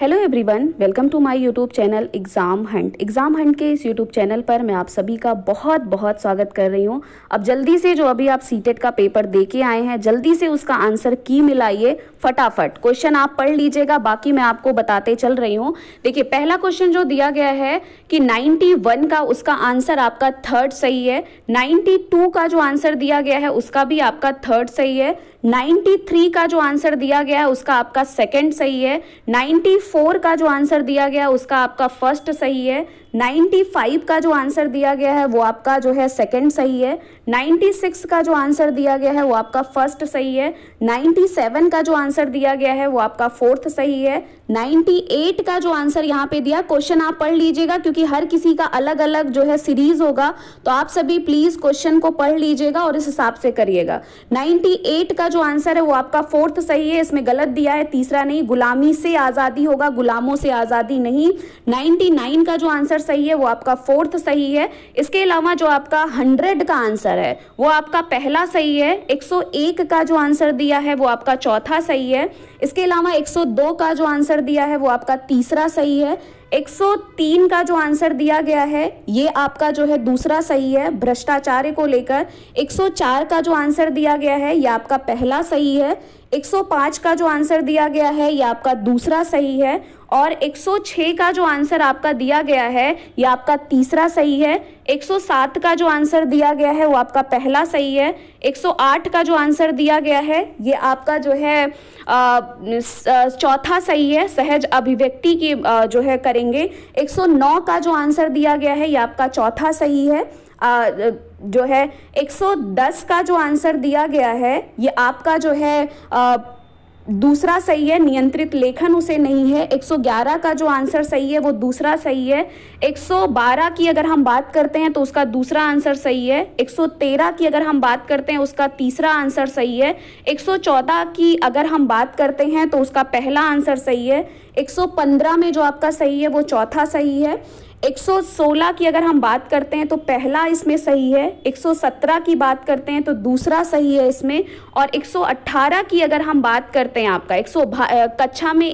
hello everyone welcome to my YouTube channel Exam Hunt Exam Hunt के इस YouTube channel पर मैं आप सभी का बहुत बहुत स्वागत कर रही हूँ अब जल्दी से जो अभी आप सीटेट का पेपर दे के आए हैं जल्दी से उसका आंसर की मिलाइए फटाफट क्वेश्चन आप पढ़ लीजिएगा बाकी मैं आपको बताते चल रही हूँ देखिए पहला क्वेश्चन जो दिया गया है कि नाइन्टी का उसका आंसर आपका थर्ड सही है नाइन्टी का जो आंसर दिया गया है उसका भी आपका थर्ड सही है 93 का जो आंसर दिया गया है उसका आपका सेकंड सही है 94 का जो आंसर दिया गया है उसका आपका फर्स्ट सही है 95 का जो आंसर दिया गया है वो आपका जो है सेकंड सही है 96 का जो आंसर दिया गया है वो आपका फर्स्ट सही है 97 का जो आंसर दिया गया है वो आपका फोर्थ सही है 98 का जो आंसर यहाँ पे दिया क्वेश्चन आप पढ़ लीजिएगा क्योंकि हर किसी का अलग अलग जो है सीरीज होगा तो आप सभी प्लीज क्वेश्चन को पढ़ लीजिएगा और इस हिसाब से करिएगा नाइन्टी का जो आंसर है वो आपका फोर्थ सही है इसमें गलत दिया है तीसरा नहीं गुलामी से आजादी होगा गुलामों से आजादी नहीं नाइन्टी का जो आंसर सही है वो आपका फोर्थ सही है इसके अलावा जो आपका हंड्रेड का आंसर है वो आपका पहला सही है 101 का जो आंसर दिया है वो आपका चौथा सही है इसके अलावा 102 का जो आंसर दिया है वो आपका तीसरा सही है 103 का जो आंसर दिया गया है ये आपका जो है दूसरा सही है भ्रष्टाचार को लेकर 104 का जो आंसर दिया गया है ये आपका पहला सही है 105 का जो आंसर दिया गया है ये आपका दूसरा सही है और 106 का जो आंसर आपका दिया गया है ये आपका तीसरा सही है 107 का जो आंसर दिया गया है वो आपका पहला सही है 108 का जो आंसर दिया गया है ये आपका जो है चौथा सही है सहज अभिव्यक्ति की आ, जो है करेंगे 109 का जो आंसर दिया गया है ये आपका चौथा सही है आ, जो है 110 का जो आंसर दिया गया है ये आपका जो है आ, दूसरा सही है नियंत्रित लेखन उसे नहीं है 111 का जो आंसर सही है वो दूसरा सही है 112 की अगर हम बात करते हैं तो उसका दूसरा आंसर सही है 113 की अगर हम बात करते हैं उसका तीसरा आंसर सही है 114 की अगर हम बात करते हैं तो उसका पहला आंसर सही है 115 में जो आपका सही है वो चौथा सही है 116 की अगर हम बात करते हैं तो पहला इसमें सही है 117 की बात करते हैं तो दूसरा सही है इसमें और 118 की अगर हम बात करते हैं आपका 100 कक्षा में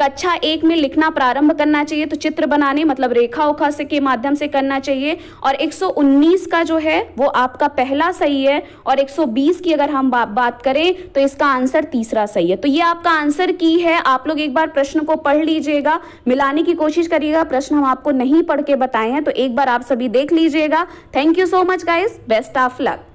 कक्षा एक में लिखना प्रारंभ करना चाहिए तो चित्र बनाने मतलब रेखा उखा से के माध्यम से करना चाहिए और 119 का जो है वो आपका पहला सही है और 120 की अगर हम बा, बात करें तो इसका आंसर तीसरा सही है तो ये आपका आंसर की है आप लोग एक बार प्रश्न को पढ़ लीजिएगा मिलाने की कोशिश करिएगा प्रश्न हम आपको नहीं पढ़ के बताए हैं तो एक बार आप सभी देख लीजिएगा thank you so much guys best of luck